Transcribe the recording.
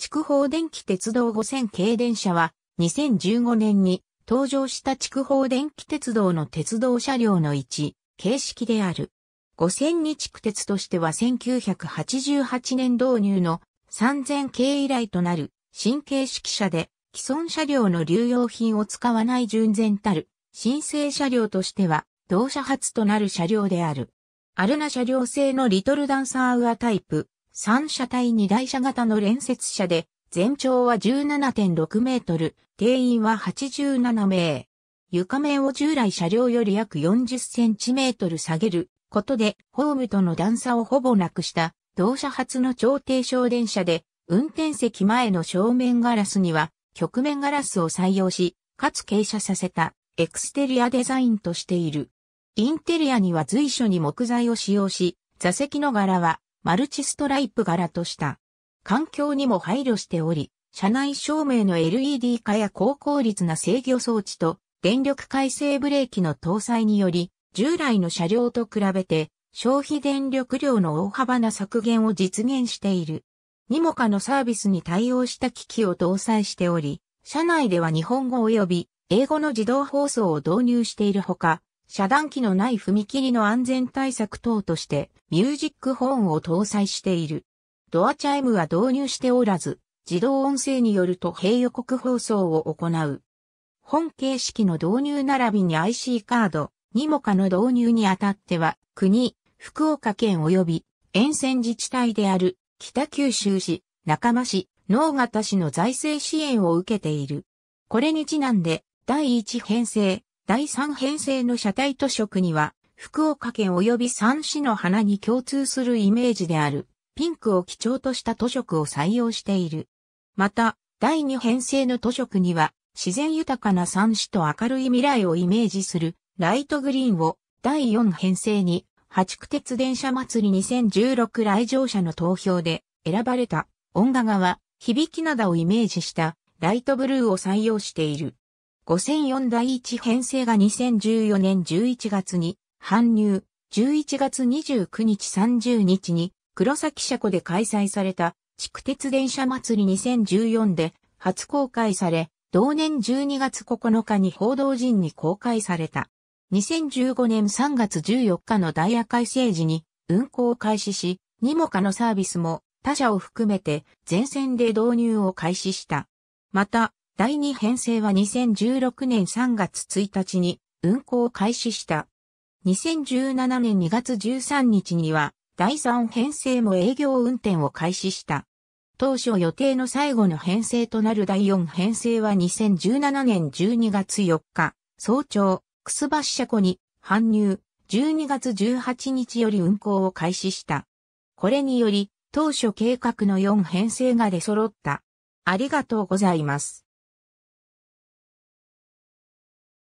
筑豊電気鉄道5000系電車は、2015年に登場した筑豊電気鉄道の鉄道車両の一、形式である。5 0 0日地鉄としては1988年導入の3000系以来となる新形式車で既存車両の流用品を使わない純然たる新生車両としては同社初となる車両である。アルナ車両製のリトルダンサーウアタイプ三車体二台車型の連接車で、全長は17.6メートル、定員は87名。床面を従来車両より約40センチメートル下げることで、ホームとの段差をほぼなくした、同車初の超低床電車で、運転席前の正面ガラスには、曲面ガラスを採用し、かつ傾斜させた、エクステリアデザインとしている。インテリアには随所に木材を使用し、座席の柄は、マルチストライプ柄とした。環境にも配慮しており、車内照明の LED 化や高効率な制御装置と電力回生ブレーキの搭載により、従来の車両と比べて消費電力量の大幅な削減を実現している。にもかのサービスに対応した機器を搭載しており、車内では日本語及び英語の自動放送を導入しているほか、遮断機のない踏切の安全対策等としてミュージックホーンを搭載している。ドアチャイムは導入しておらず、自動音声によると平予告放送を行う。本形式の導入並びに IC カード、にもかの導入にあたっては、国、福岡県及び沿線自治体である北九州市、中間市、能形市の財政支援を受けている。これにちなんで、第一編成、第三編成の車体塗色には、福岡県及び三市の花に共通するイメージである、ピンクを基調とした塗色を採用している。また、第二編成の塗色には、自然豊かな三市と明るい未来をイメージする、ライトグリーンを、第四編成に、八区鉄電車祭り2016来場者の投票で、選ばれた、音楽川、響き灘をイメージした、ライトブルーを採用している。5004第1編成が2014年11月に搬入、11月29日30日に黒崎車庫で開催された地区鉄電車祭り2014で初公開され、同年12月9日に報道陣に公開された。2015年3月14日のダイヤ改正時に運行を開始し、にもかのサービスも他社を含めて全線で導入を開始した。また、第2編成は2016年3月1日に運行を開始した。2017年2月13日には第3編成も営業運転を開始した。当初予定の最後の編成となる第4編成は2017年12月4日、早朝、くすば車庫に搬入、12月18日より運行を開始した。これにより、当初計画の4編成が出揃った。ありがとうございます。